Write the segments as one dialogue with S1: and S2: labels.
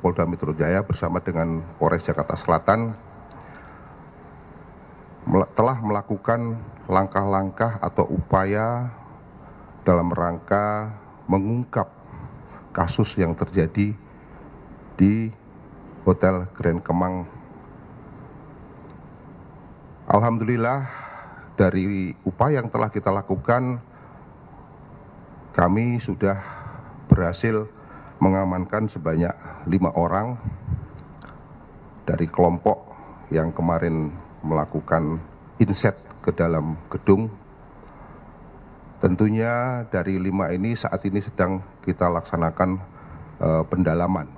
S1: Polda Metro Jaya bersama dengan Polres Jakarta Selatan telah melakukan langkah-langkah atau upaya dalam rangka mengungkap kasus yang terjadi di Hotel Grand Kemang. Alhamdulillah dari upaya yang telah kita lakukan kami sudah berhasil mengamankan sebanyak lima orang dari kelompok yang kemarin melakukan inset ke dalam gedung. Tentunya dari lima ini saat ini sedang kita laksanakan e, pendalaman.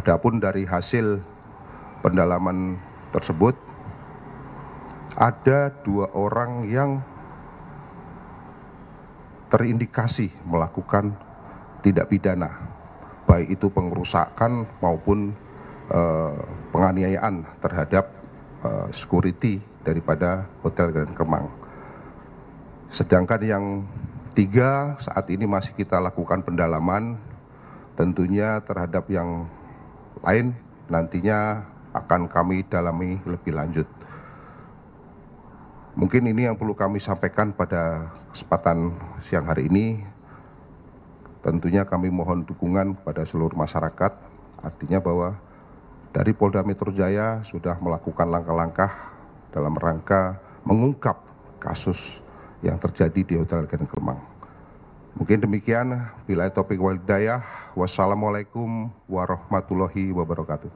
S1: Adapun dari hasil pendalaman tersebut, ada dua orang yang terindikasi melakukan tindak pidana, baik itu pengerusakan maupun uh, penganiayaan terhadap uh, security daripada Hotel Grand Kemang. Sedangkan yang tiga saat ini masih kita lakukan pendalaman, tentunya terhadap yang lain nantinya akan kami dalami lebih lanjut. Mungkin ini yang perlu kami sampaikan pada kesempatan siang hari ini tentunya kami mohon dukungan kepada seluruh masyarakat artinya bahwa dari Polda Metro Jaya sudah melakukan langkah-langkah dalam rangka mengungkap kasus yang terjadi di Hotel Grand Kemang. Mungkin demikian, bila topik walidayah, wassalamualaikum warahmatullahi wabarakatuh.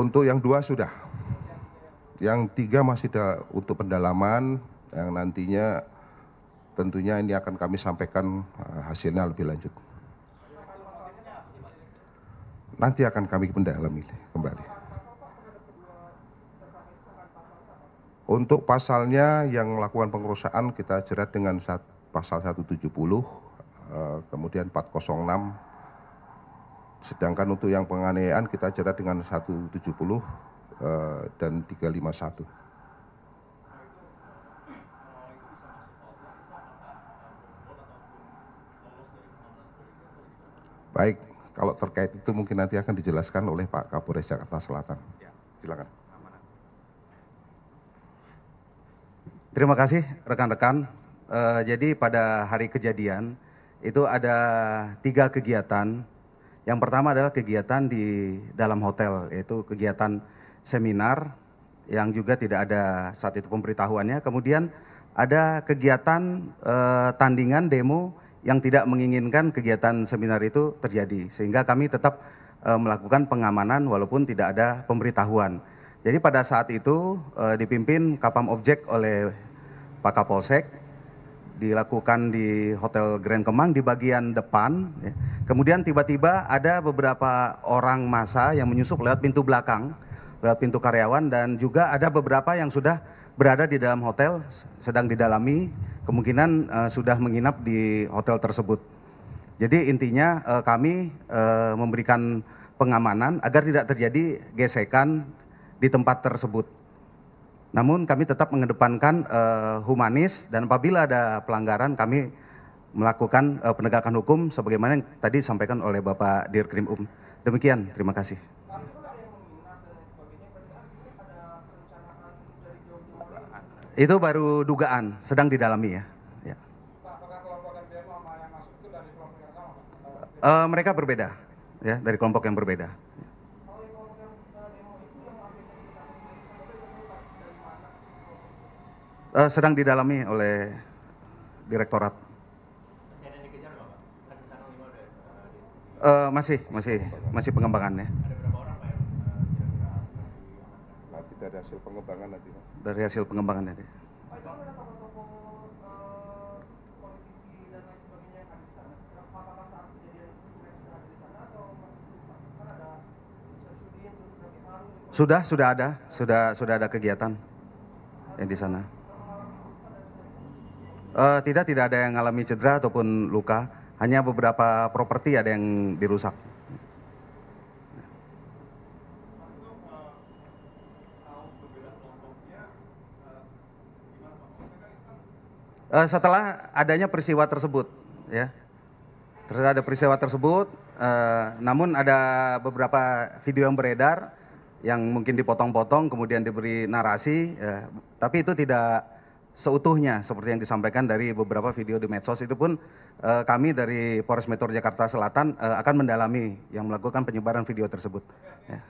S1: Untuk yang dua sudah, yang tiga masih ada untuk pendalaman, yang nantinya tentunya ini akan kami sampaikan eh, hasilnya lebih lanjut. Nanti akan kami mendalami kembali. Untuk pasalnya yang melakukan pengerusakan kita jerat dengan pasal 170, eh, kemudian 406. Sedangkan untuk yang penganiayaan kita jerat dengan 170 eh, dan 351. baik kalau terkait itu mungkin nanti akan dijelaskan oleh Pak Kapolres Jakarta Selatan ya. silakan terima kasih
S2: rekan-rekan E, jadi pada hari kejadian itu ada tiga kegiatan yang pertama adalah kegiatan di dalam hotel, yaitu kegiatan seminar yang juga tidak ada saat itu pemberitahuannya. Kemudian ada kegiatan e, tandingan demo yang tidak menginginkan kegiatan seminar itu terjadi sehingga kami tetap e, melakukan pengamanan walaupun tidak ada pemberitahuan. Jadi pada saat itu e, dipimpin Kapam Objek oleh Pak Kapolsek dilakukan di Hotel Grand Kemang di bagian depan. Ya. Kemudian tiba-tiba ada beberapa orang masa yang menyusup lewat pintu belakang, lewat pintu karyawan dan juga ada beberapa yang sudah berada di dalam hotel sedang didalami kemungkinan uh, sudah menginap di hotel tersebut. Jadi intinya uh, kami uh, memberikan pengamanan agar tidak terjadi gesekan di tempat tersebut. Namun kami tetap mengedepankan uh, humanis dan apabila ada pelanggaran kami melakukan uh, penegakan hukum sebagaimana yang tadi disampaikan oleh Bapak Dirkrimum. Demikian, terima kasih. Itu baru dugaan, sedang didalami ya. ya. Uh, mereka berbeda, ya dari kelompok yang berbeda. Uh, sedang didalami oleh direktorat. Uh, masih, masih, masih pengembangannya.
S1: dari hasil pengembangan nanti Pak.
S2: Dari hasil pengembangan nanti. Pak, sudah ada Sudah, sudah ada. Sudah sudah ada kegiatan yang di sana. Uh, tidak, tidak ada yang mengalami cedera ataupun luka. Hanya beberapa properti ada yang dirusak. uh, setelah adanya peristiwa tersebut ya terus ada peristiwa tersebut uh, namun ada beberapa video yang beredar yang mungkin dipotong-potong kemudian diberi narasi ya, tapi itu tidak seutuhnya seperti yang disampaikan dari beberapa video di medsos itu pun eh, kami dari Polres Metro Jakarta Selatan uh, akan mendalami yang melakukan penyebaran video tersebut. Ya,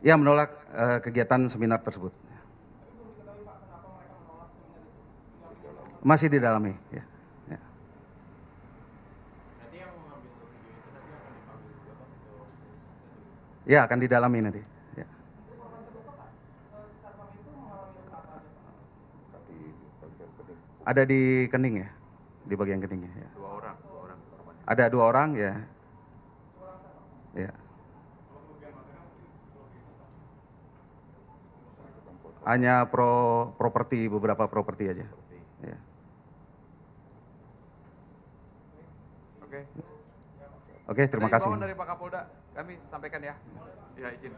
S2: ya. menolak uh, kegiatan seminar tersebut. masih didalami ya. Ya. ya. akan didalami nanti. Ya. Eh, Ada di kening ya, di bagian keningnya. Ya.
S3: Dua orang, dua orang.
S2: Ada dua orang ya. Ya. Hanya pro properti beberapa properti aja.
S3: Oke, terima kasih. Dari Pak Kapolda kami sampaikan ya. Ya, izin.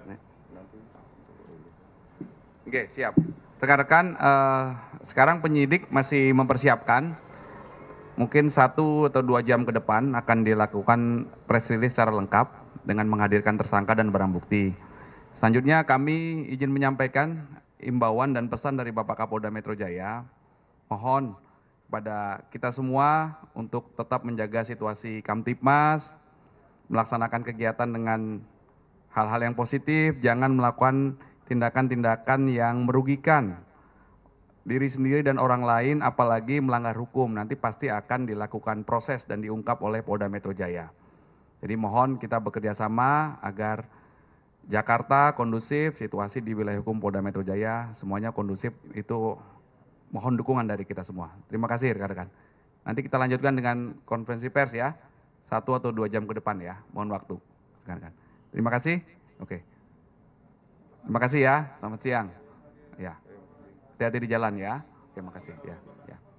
S3: Oke, siap. Rekan-rekan, uh, sekarang penyidik masih mempersiapkan mungkin satu atau dua jam ke depan akan dilakukan press release secara lengkap dengan menghadirkan tersangka dan barang bukti. Selanjutnya kami izin menyampaikan imbauan dan pesan dari Bapak Kapolda Metro Jaya. Mohon pada kita semua untuk tetap menjaga situasi Kamtipmas, melaksanakan kegiatan dengan hal-hal yang positif, jangan melakukan tindakan-tindakan yang merugikan diri sendiri dan orang lain apalagi melanggar hukum nanti pasti akan dilakukan proses dan diungkap oleh Polda Metro Jaya. Jadi mohon kita bekerja sama agar Jakarta kondusif, situasi di wilayah hukum Polda Metro Jaya semuanya kondusif itu mohon dukungan dari kita semua. Terima kasih rekan-rekan. Nanti kita lanjutkan dengan konferensi pers ya satu atau dua jam ke depan ya. Mohon waktu. Kan, kan. Terima kasih. Oke. Terima kasih ya. Selamat siang. Ya. Hati-hati di jalan ya. Terima kasih. Ya. ya.